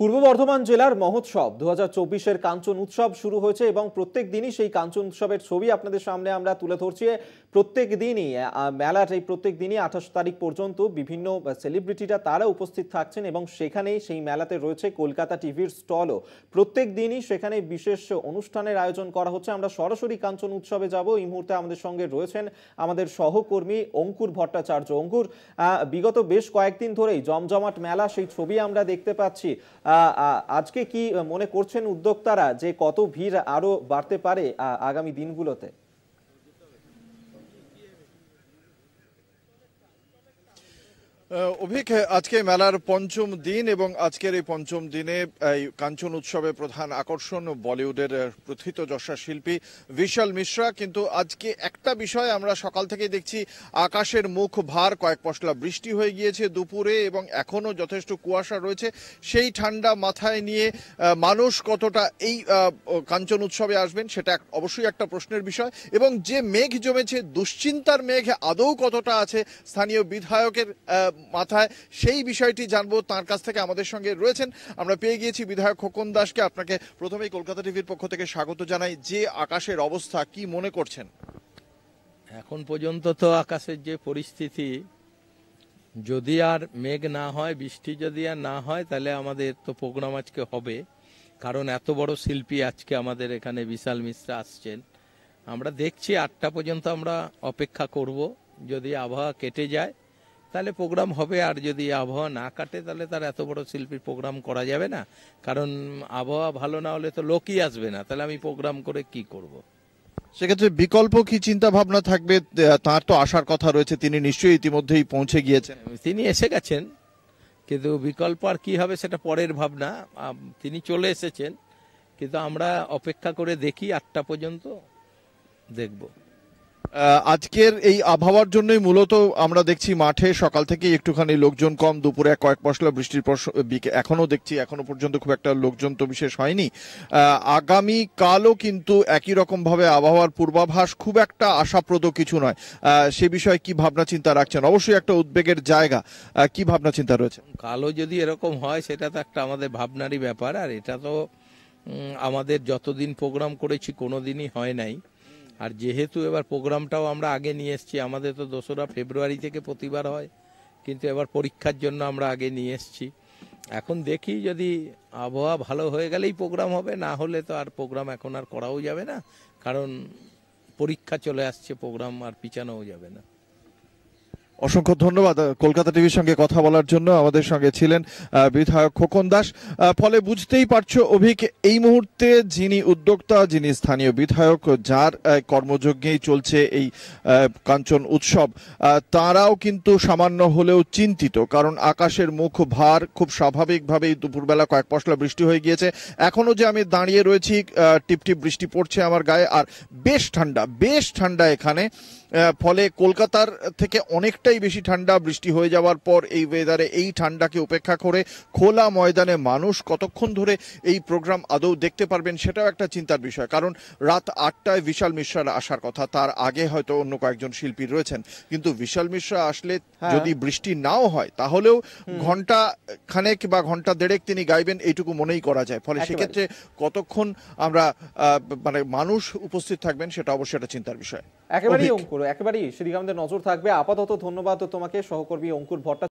পূর্ব বর্ধমান জেলার মহোৎসব দু হাজার কাঞ্চন উৎসব শুরু হয়েছে এবং প্রত্যেক দিনই সেই কাঞ্চন উৎসবের ছবি আপনাদের সামনে আমরা তুলে ধরছি প্রত্যেক দিনই মেলার এই প্রত্যেক দিনই আঠাশ তারিখ পর্যন্ত বিভিন্ন সেলিব্রিটিরা তারা উপস্থিত থাকছেন এবং সেখানেই সেই মেলাতে রয়েছে কলকাতা টিভির স্টলও প্রত্যেক দিনই সেখানে বিশেষ অনুষ্ঠানের আয়োজন করা হচ্ছে আমরা সরাসরি কাঞ্চন উৎসবে যাব এই মুহূর্তে আমাদের সঙ্গে রয়েছেন আমাদের সহকর্মী অঙ্কুর ভট্টাচার্য অঙ্কুর বিগত বেশ কয়েকদিন ধরেই জমজমাট মেলা সেই ছবি আমরা দেখতে পাচ্ছি আজকে কি মনে করছেন উদ্যোক্তারা যে কত ভিড় আরও বাড়তে পারে আগামী দিনগুলোতে অভিক আজকে মেলার পঞ্চম দিন এবং আজকের এই পঞ্চম দিনে এই কাঞ্চন উৎসবে প্রধান আকর্ষণ বলিউডের প্রথিত যশা শিল্পী বিশাল মিশ্রা কিন্তু আজকে একটা বিষয় আমরা সকাল থেকে দেখছি আকাশের মুখ ভার কয়েক পশলা বৃষ্টি হয়ে গিয়েছে দুপুরে এবং এখনও যথেষ্ট কুয়াশা রয়েছে সেই ঠান্ডা মাথায় নিয়ে মানুষ কতটা এই কাঞ্চন উৎসবে আসবেন সেটা অবশ্যই একটা প্রশ্নের বিষয় এবং যে মেঘ জমেছে দুশ্চিন্তার মেঘ আদৌ কতটা আছে স্থানীয় বিধায়কের মাথায় সেই বিষয়টি জানবো তার কাছ থেকে আমাদের সঙ্গে রয়েছেন আমরা পেয়ে গিয়েছি বিধায়ক খোকন দাসকে আপনাকে প্রথমেই কলকাতা টিভির পক্ষ থেকে স্বাগত জানাই যে আকাশের অবস্থা কি মনে করছেন এখন পর্যন্ত তো আকাশের যে পরিস্থিতি যদি আর মেঘ না হয় বৃষ্টি যদি আর না হয় তাহলে আমাদের তো প্রোগ্রাম আজকে হবে কারণ এত বড় শিল্পী আজকে আমাদের এখানে বিশাল মিশ্র আসছেন আমরা দেখছি আটটা পর্যন্ত আমরা অপেক্ষা করব যদি আবহাওয়া কেটে যায় তাহলে প্রোগ্রাম হবে আর যদি আবহাওয়া না কাটে তাহলে তার এত বড় শিল্পীর প্রোগ্রাম করা যাবে না কারণ আবহাওয়া ভালো না হলে তো লোকই আসবে না তাহলে আমি প্রোগ্রাম করে কি করব। সেক্ষেত্রে বিকল্প কি চিন্তা ভাবনা থাকবে তার তো আসার কথা রয়েছে তিনি নিশ্চয়ই ইতিমধ্যেই পৌঁছে গিয়েছেন তিনি এসে গেছেন কিন্তু বিকল্প আর কি হবে সেটা পরের ভাবনা তিনি চলে এসেছেন কিন্তু আমরা অপেক্ষা করে দেখি আটটা পর্যন্ত দেখব আজকের এই আবহাওয়ার জন্যই মূলত আমরা দেখছি মাঠে সকাল থেকে একটুখানি লোকজন কম দুপুরে কয়েক পশলা বৃষ্টির পর এখনো দেখছি এখনো পর্যন্ত খুব একটা লোকজন তো বিশেষ হয়নি আগামী কালও কিন্তু একই রকমভাবে আবহাওয়ার পূর্বাভাস খুব একটা আশাপ্রদ কিছু নয় সে বিষয়ে কি ভাবনা চিন্তা রাখছেন অবশ্যই একটা উদ্বেগের জায়গা কি ভাবনা চিন্তা রয়েছে কালও যদি এরকম হয় সেটা তো একটা আমাদের ভাবনারই ব্যাপার আর এটা তো আমাদের যতদিন প্রোগ্রাম করেছি কোনো দিনই হয় নাই আর যেহেতু এবার প্রোগ্রামটাও আমরা আগে নিয়ে এসছি আমাদের তো দোসরা ফেব্রুয়ারি থেকে প্রতিবার হয় কিন্তু এবার পরীক্ষার জন্য আমরা আগে নিয়ে এসছি এখন দেখি যদি আবহাওয়া ভালো হয়ে গেলেই প্রোগ্রাম হবে না হলে তো আর প্রোগ্রাম এখন আর করাও যাবে না কারণ পরীক্ষা চলে আসছে প্রোগ্রাম আর পিছানোও যাবে না অসংখ্য ধন্যবাদ কলকাতা টিভির সঙ্গে কথা বলার জন্য আমাদের সঙ্গে ছিলেন বিধায়ক খোকন দাস ফলে বুঝতেই পারছো অভিক এই মুহূর্তে যিনি উদ্যোক্তা যিনি স্থানীয় বিধায়ক যার কর্মযজ্ঞেই চলছে এই কাঞ্চন উৎসব তারাও কিন্তু সামান্য হলেও চিন্তিত কারণ আকাশের মুখ ভার খুব স্বাভাবিকভাবেই দুপুরবেলা কয়েক পশলা বৃষ্টি হয়ে গিয়েছে এখনও যে আমি দাঁড়িয়ে রয়েছি টিপটিপ বৃষ্টি পড়ছে আমার গায়ে আর বেশ ঠান্ডা বেশ ঠান্ডা এখানে ফলে কলকাতার থেকে অনেকটাই বেশি ঠান্ডা বৃষ্টি হয়ে যাওয়ার পর এই ওয়েদারে এই ঠান্ডাকে উপেক্ষা করে খোলা ময়দানে মানুষ কতক্ষণ ধরে এই প্রোগ্রাম আদৌ দেখতে পারবেন সেটাও একটা চিন্তার বিষয় কারণ রাত আটটায় বিশাল মিশ্রার আসার কথা তার আগে হয়তো অন্য কয়েকজন শিল্পী রয়েছেন কিন্তু বিশাল মিশ্রা আসলে হ্যাঁ। যদি বৃষ্টি নাও হয় তাহলেও ঘন্টা খানেক বা ঘন্টা দেড়েক তিনি গাইবেন এইটুকু মনেই করা যায় ফলে সেক্ষেত্রে কতক্ষণ আমরা মানে মানুষ উপস্থিত থাকবেন সেটা অবশ্যই একটা চিন্তার বিষয় একেবারেই অঙ্কুর একেবারেই সেদিকে আমাদের নজর থাকবে আপাতত ধন্যবাদ তোমাকে সহকর্মী অঙ্কুর ভট্টাচার্য